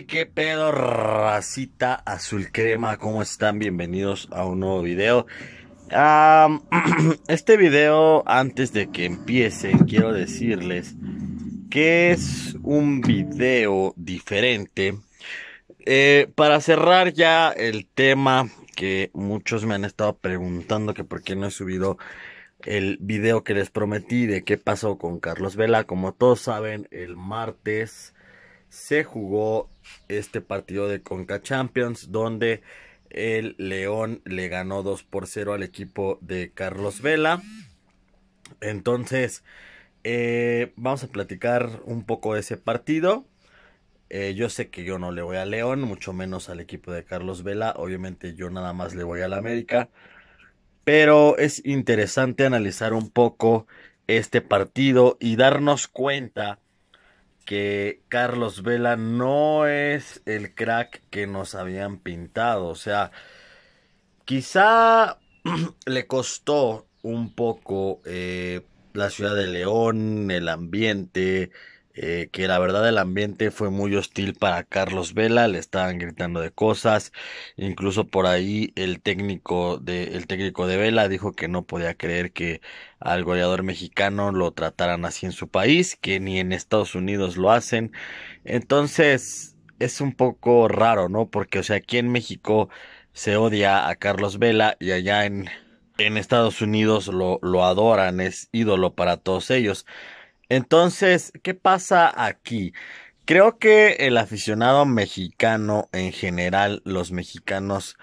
que qué pedo, racita azul crema, como están? Bienvenidos a un nuevo video. este video, antes de que empiecen, quiero decirles que es un video diferente. Eh, para cerrar ya el tema que muchos me han estado preguntando que por qué no he subido el video que les prometí de qué pasó con Carlos Vela. Como todos saben, el martes se jugó este partido de Conca Champions donde el León le ganó 2 por 0 al equipo de Carlos Vela. Entonces, eh, vamos a platicar un poco de ese partido. Eh, yo sé que yo no le voy a León, mucho menos al equipo de Carlos Vela. Obviamente yo nada más le voy al América. Pero es interesante analizar un poco este partido y darnos cuenta que Carlos Vela no es el crack que nos habían pintado. O sea, quizá le costó un poco eh, la ciudad de León, el ambiente, eh, que la verdad el ambiente fue muy hostil para Carlos Vela, le estaban gritando de cosas, incluso por ahí el técnico de, el técnico de Vela dijo que no podía creer que al goleador mexicano lo trataran así en su país, que ni en Estados Unidos lo hacen, entonces es un poco raro, ¿no? Porque, o sea, aquí en México se odia a Carlos Vela y allá en, en Estados Unidos lo, lo adoran, es ídolo para todos ellos. Entonces, ¿qué pasa aquí? Creo que el aficionado mexicano en general, los mexicanos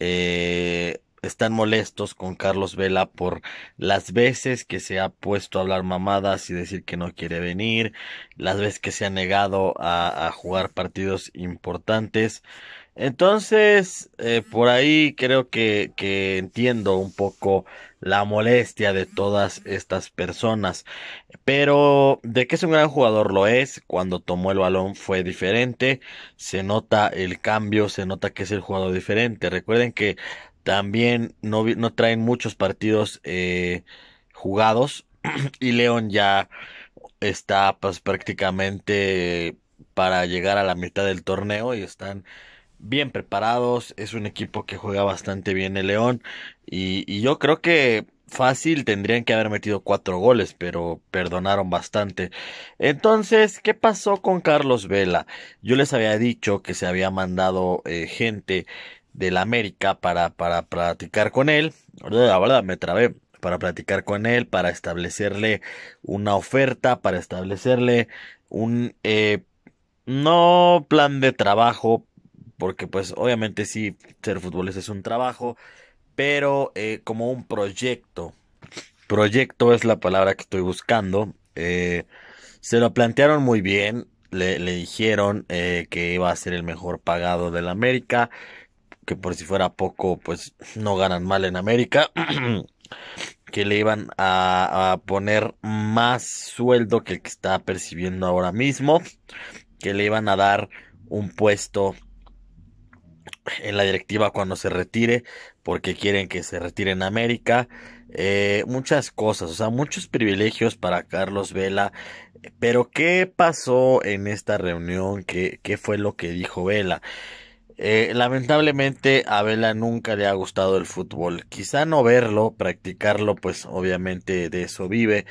eh, están molestos con Carlos Vela por las veces que se ha puesto a hablar mamadas y decir que no quiere venir, las veces que se ha negado a, jugar partidos importantes. Entonces, eh, por ahí creo que, que entiendo un poco la molestia de todas estas personas. Pero de que es un gran jugador lo es, cuando tomó el balón fue diferente, se nota el cambio, se nota que es el jugador diferente. Recuerden que también no, traen muchos partidos eh, jugados y León ya está pues, prácticamente para llegar a la mitad del torneo y están bien preparados. Es un equipo que juega bastante bien el León. Y, yo creo que fácil tendrían que haber metido cuatro goles, pero perdonaron bastante. Entonces, ¿qué pasó con Carlos Vela? Yo les había dicho que se había mandado eh, gente del América para, para platicar con él. La verdad, me trabé para platicar con él, para establecerle una oferta, para establecerle un eh, no plan de trabajo, porque pues obviamente sí, ser futbolista es un trabajo, pero eh, como un proyecto. Proyecto es la palabra que estoy buscando. Eh, se lo plantearon muy bien, le, le dijeron que iba a ser el mejor pagado de América, que por si fuera poco, pues no ganan mal en América, que le iban a, poner más sueldo que el que está percibiendo ahora mismo, que le iban a dar un puesto en la directiva cuando se retire, porque quieren que se retire en América, eh, muchas cosas, o sea, muchos privilegios para Carlos Vela. Pero, ¿qué pasó en esta reunión? ¿Qué, qué fue lo que dijo Vela? Eh, lamentablemente a nunca le ha gustado el fútbol. Quizá no verlo, practicarlo, pues obviamente de eso vive.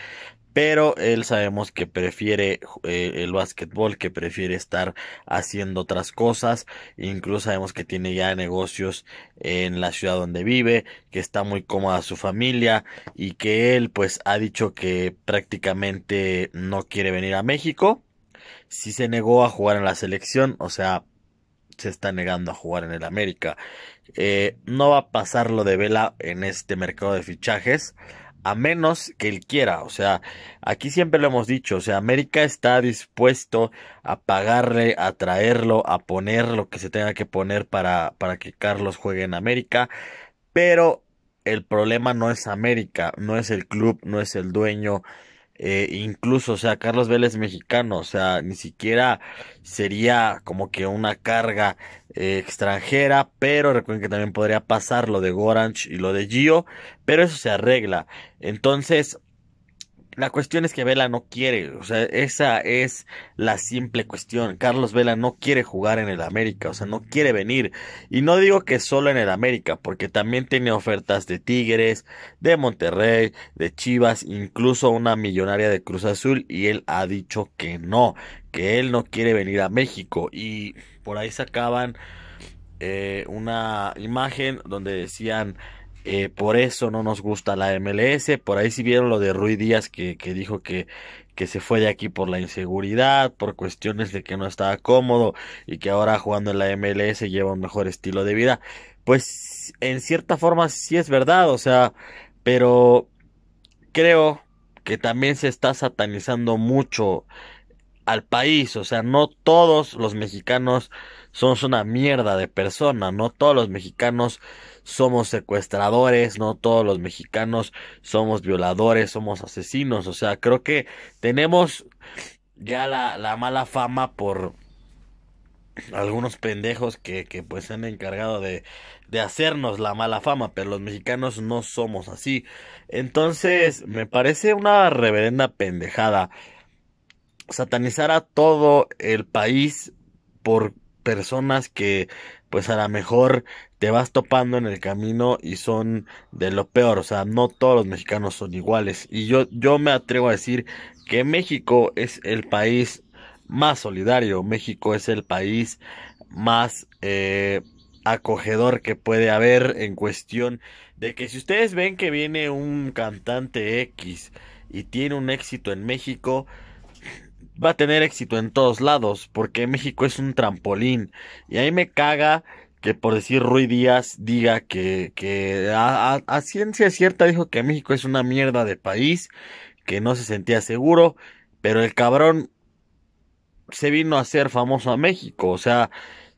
Pero él sabemos que prefiere eh, el básquetbol, que prefiere estar haciendo otras cosas. Incluso sabemos que tiene ya negocios en la ciudad donde vive, que está muy cómoda su familia y que él pues ha dicho que prácticamente no quiere venir a México. Si se negó a jugar en la selección, o sea, se está negando a jugar en el América. Eh, no va a pasarlo de Vela en este mercado de fichajes, a menos que él quiera. O sea, aquí siempre lo hemos dicho, o sea, América está dispuesto a pagarle, a traerlo, a poner lo que se tenga que poner para, para que Carlos juegue en América, pero el problema no es América, no es el club, no es el dueño. Eh, incluso, o sea, Carlos Vélez mexicano, o sea, ni siquiera sería como que una carga eh, extranjera, pero recuerden que también podría pasar lo de Goranch y lo de Gio, pero eso se arregla. Entonces, la cuestión es que Vela no quiere, o sea, esa es la simple cuestión. Carlos Vela no quiere jugar en el América, o sea, no quiere venir. Y no digo que solo en el América, porque también tiene ofertas de Tigres, de Monterrey, de Chivas, incluso una millonaria de Cruz Azul, y él ha dicho que no, que él no quiere venir a México. Y por ahí sacaban eh, una imagen donde decían eh, por eso no nos gusta la MLS. Por ahí si sí vieron lo de Rui Díaz que, dijo que, que se fue de aquí por la inseguridad, por cuestiones de que no estaba cómodo y que ahora jugando en la MLS lleva un mejor estilo de vida. Pues en cierta forma sí es verdad, o sea, pero creo que también se está satanizando mucho al país, o sea, no todos los mexicanos son una mierda de persona, no todos los mexicanos somos secuestradores, no todos los mexicanos somos violadores, somos asesinos. O sea, creo que tenemos ya la, mala fama por algunos pendejos que, pues se han encargado de hacernos la mala fama, pero los mexicanos no somos así. Entonces, me parece una reverenda pendejada satanizar a todo el país por personas que pues a lo mejor te vas topando en el camino y son de lo peor. O sea, no todos los mexicanos son iguales. Y yo, yo me atrevo a decir que México es el país más solidario. México es el país más eh, acogedor que puede haber en cuestión de que si ustedes ven que viene un cantante X y tiene un éxito en México, va a tener éxito en todos lados, porque México es un trampolín. Y ahí me caga que por decir Rui Díaz diga que, que a, ciencia cierta dijo que México es una mierda de país, que no se sentía seguro, pero el cabrón se vino a ser famoso a México, o sea,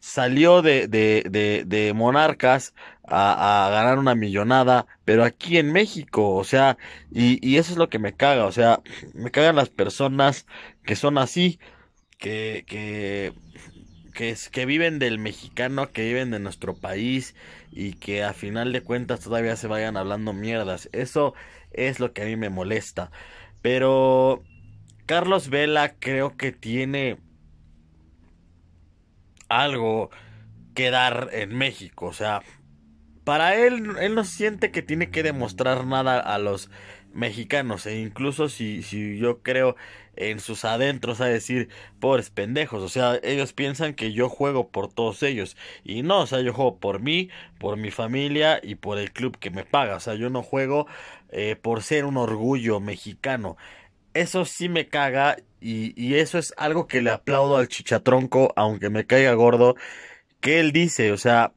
salió de, de, Monarcas a, ganar una millonada, pero aquí en México, o sea, y, eso es lo que me caga, o sea, me cagan las personas que son así, que, que, que, que viven del mexicano, que viven de nuestro país y que a final de cuentas todavía se vayan hablando mierdas. Eso es lo que a mí me molesta. Pero Carlos Vela creo que tiene algo que dar en México. O sea, para él, él no siente que tiene que demostrar nada a los mexicanos. E incluso si, si yo creo en sus adentros a decir, pobres pendejos. O sea, ellos piensan que yo juego por todos ellos. Y no, o sea, yo juego por mí, por mi familia y por el club que me paga. O sea, yo no juego eh, por ser un orgullo mexicano eso sí me caga y, y, eso es algo que le aplaudo al chichatronco, aunque me caiga gordo, que él dice, o sea,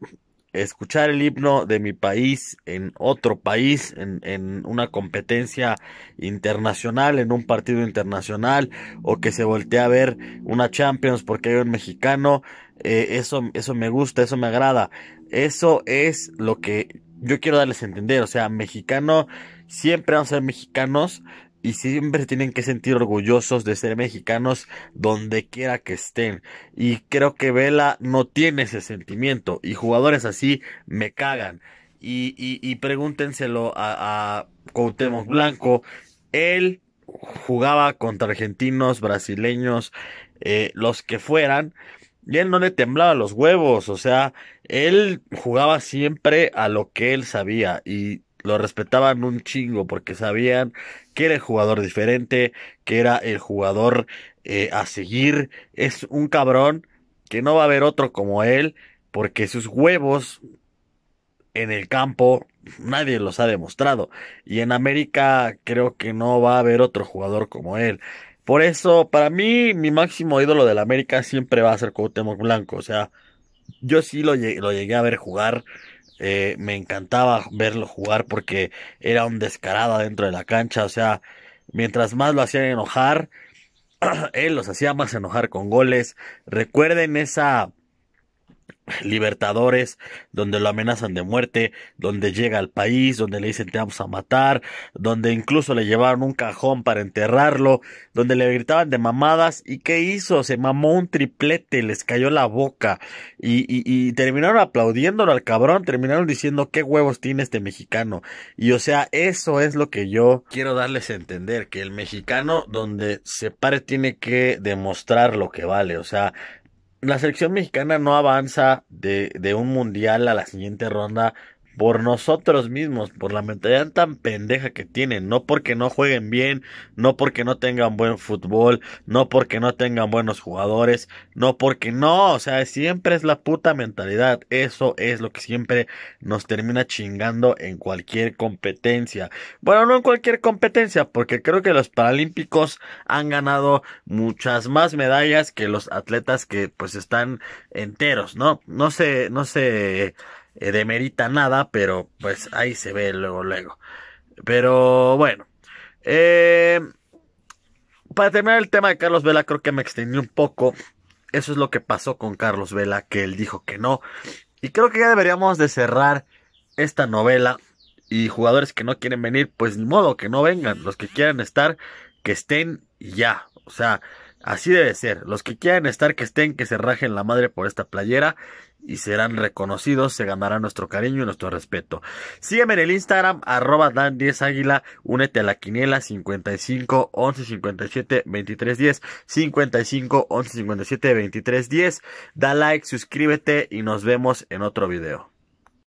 escuchar el himno de mi país en otro país, en, una competencia internacional, en un partido internacional, o que se voltea a ver una Champions porque hay un mexicano, eh, eso, eso me gusta, eso me agrada. Eso es lo que yo quiero darles a entender, o sea, mexicano, siempre vamos a ser mexicanos, y siempre tienen que sentir orgullosos de ser mexicanos donde quiera que estén. Y creo que Vela no tiene ese sentimiento y jugadores así me cagan. Y, pregúntenselo a, a Blanco. Él jugaba contra argentinos, brasileños, eh, los que fueran, y él no le temblaba los huevos, o sea, él jugaba siempre a lo que él sabía y lo respetaban un chingo porque sabían que era el jugador diferente, que era el jugador eh, a seguir. Es un cabrón que no va a haber otro como él porque sus huevos en el campo nadie los ha demostrado. Y en América creo que no va a haber otro jugador como él. Por eso, para mí, mi máximo ídolo del América siempre va a ser Cuauhtémoc Blanco. O sea, yo sí lo llegué a ver jugar eh, me encantaba verlo jugar porque era un descarado dentro de la cancha. O sea, mientras más lo hacían enojar, él los hacía más enojar con goles. Recuerden esa Libertadores, donde lo amenazan de muerte, donde llega al país, donde le dicen te vamos a matar, donde incluso le llevaron un cajón para enterrarlo, donde le gritaban de mamadas y qué hizo, se mamó un triplete, les cayó la boca y, terminaron aplaudiéndolo al cabrón, terminaron diciendo qué huevos tiene este mexicano y o sea, eso es lo que yo quiero darles a entender, que el mexicano donde se pare tiene que demostrar lo que vale, o sea, la selección mexicana no avanza de, de un mundial a la siguiente ronda por nosotros mismos, por la mentalidad tan pendeja que tienen, no porque no jueguen bien, no porque no tengan buen fútbol, no porque no tengan buenos jugadores, no porque no, o sea, siempre es la puta mentalidad, eso es lo que siempre nos termina chingando en cualquier competencia. Bueno, no en cualquier competencia, porque creo que los paralímpicos han ganado muchas más medallas que los atletas que pues están enteros, ¿no? No sé, no sé eh, demerita nada, pero pues ahí se ve luego, luego. Pero bueno. Eh, para terminar el tema de Carlos Vela, creo que me extendí un poco. Eso es lo que pasó con Carlos Vela, que él dijo que no. Y creo que ya deberíamos de cerrar esta novela. Y jugadores que no quieren venir, pues ni modo, que no vengan. Los que quieran estar, que estén ya. O sea, Así debe ser. Los que quieran estar, que estén, que se rajen la madre por esta playera y serán reconocidos, se ganará nuestro cariño y nuestro respeto. Sígueme en el Instagram, arroba dan10águila, únete a la quiniela 55 11 57 23 10, 55 11 57 23 10. Da like, suscríbete y nos vemos en otro video.